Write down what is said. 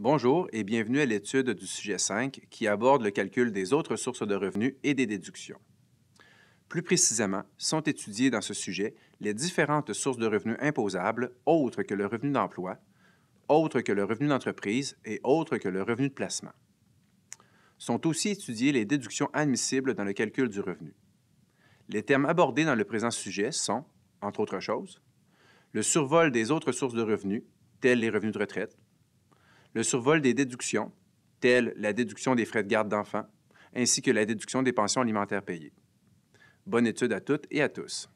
Bonjour et bienvenue à l'étude du sujet 5 qui aborde le calcul des autres sources de revenus et des déductions. Plus précisément, sont étudiées dans ce sujet les différentes sources de revenus imposables autres que le revenu d'emploi, autres que le revenu d'entreprise et autres que le revenu de placement. Sont aussi étudiées les déductions admissibles dans le calcul du revenu. Les termes abordés dans le présent sujet sont, entre autres choses, le survol des autres sources de revenus, tels les revenus de retraite, le survol des déductions, telles la déduction des frais de garde d'enfants, ainsi que la déduction des pensions alimentaires payées. Bonne étude à toutes et à tous.